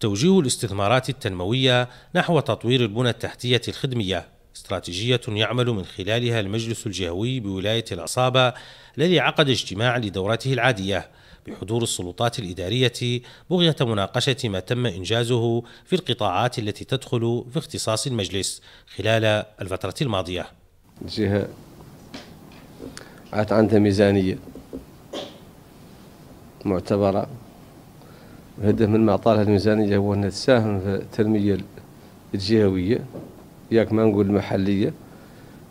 توجيه الاستثمارات التنموية نحو تطوير البنى التحتية الخدمية استراتيجية يعمل من خلالها المجلس الجهوي بولاية العصابة الذي عقد اجتماع لدورته العادية بحضور السلطات الإدارية بغية مناقشة ما تم إنجازه في القطاعات التي تدخل في اختصاص المجلس خلال الفترة الماضية جهة عندها ميزانية معتبرة الهدف من معطى لها الميزانية هو أنها تساهم في التنمية الجهوية ياك ما نقول المحلية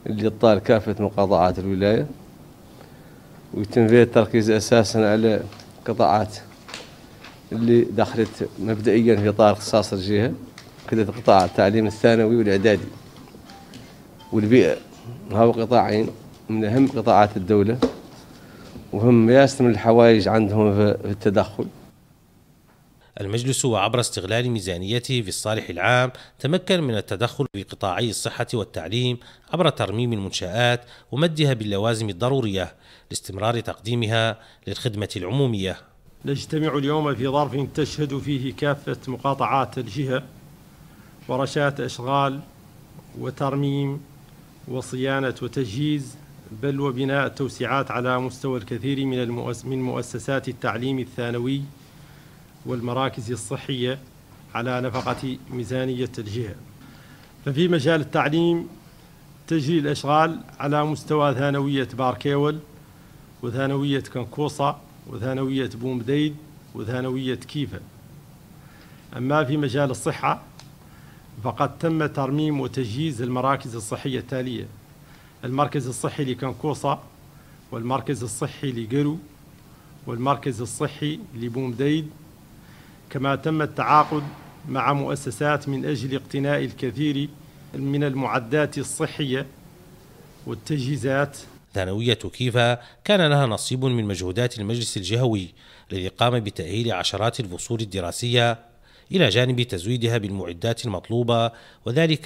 اللي تطال كافة مقاطعات الولاية ويتم فيها التركيز أساسا على قطاعات اللي دخلت مبدئيا في إطار اختصاص الجهة كذا قطاع التعليم الثانوي والإعدادي والبيئة هو قطاعين من أهم قطاعات الدولة وهم ياسر من الحوائج عندهم في التدخل المجلس وعبر استغلال ميزانيته في الصالح العام تمكن من التدخل في قطاعي الصحة والتعليم عبر ترميم المنشآت ومدها باللوازم الضرورية لاستمرار تقديمها للخدمة العمومية نجتمع اليوم في ظرف تشهد فيه كافة مقاطعات الجهة ورشات إشغال وترميم وصيانة وتجهيز بل وبناء التوسعات على مستوى الكثير من مؤسسات التعليم الثانوي والمراكز الصحية على نفقة ميزانية الجهة ففي مجال التعليم تجري الأشغال على مستوى ثانوية باركيول وثانوية كنكوصة وثانوية بومديد وثانوية كيفة أما في مجال الصحة فقد تم ترميم وتجهيز المراكز الصحية التالية المركز الصحي لكنكوصة والمركز الصحي لقرو والمركز الصحي لبومديد كما تم التعاقد مع مؤسسات من أجل اقتناء الكثير من المعدات الصحية والتجهيزات ثانوية كيفا كان لها نصيب من مجهودات المجلس الجهوي الذي قام بتأهيل عشرات الفصول الدراسية إلى جانب تزويدها بالمعدات المطلوبة وذلك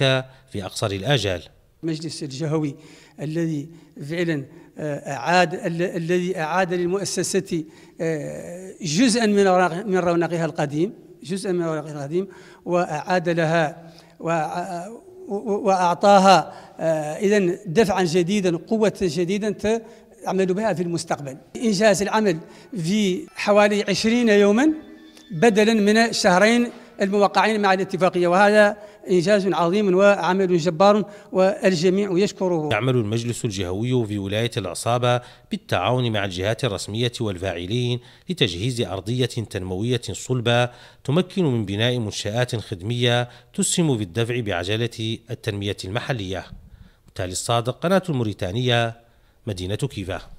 في أقصر الآجال مجلس الجهوي الذي فعلا آه، أعاد الذي أعاد للمؤسسة آه، جزءا من من رونقها القديم جزءا من رونقها القديم وأعاد لها وأعطاها آه، إذا دفعا جديدا قوة جديدا تعمل بها في المستقبل إنجاز العمل في حوالي 20 يوما بدلا من شهرين الموقعين مع الاتفاقية وهذا إنجاز عظيم وعمل جبار والجميع يشكره يعمل المجلس الجهوي في ولاية العصابة بالتعاون مع الجهات الرسمية والفاعلين لتجهيز أرضية تنموية صلبة تمكن من بناء منشآت خدمية تسهم في الدفع بعجلة التنمية المحلية تالي الصادق قناة الموريتانية مدينة كيفا